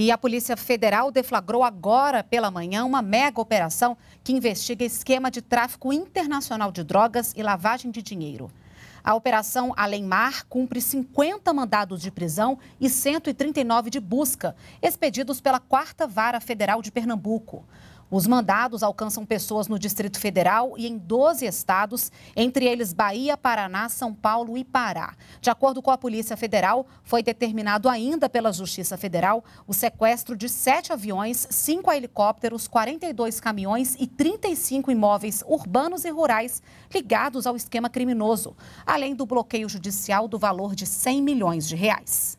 E a Polícia Federal deflagrou agora pela manhã uma mega operação que investiga esquema de tráfico internacional de drogas e lavagem de dinheiro. A operação Além Mar cumpre 50 mandados de prisão e 139 de busca, expedidos pela Quarta Vara Federal de Pernambuco. Os mandados alcançam pessoas no Distrito Federal e em 12 estados, entre eles Bahia, Paraná, São Paulo e Pará. De acordo com a Polícia Federal, foi determinado ainda pela Justiça Federal o sequestro de sete aviões, cinco helicópteros, 42 caminhões e 35 imóveis urbanos e rurais ligados ao esquema criminoso, além do bloqueio judicial do valor de 100 milhões de reais.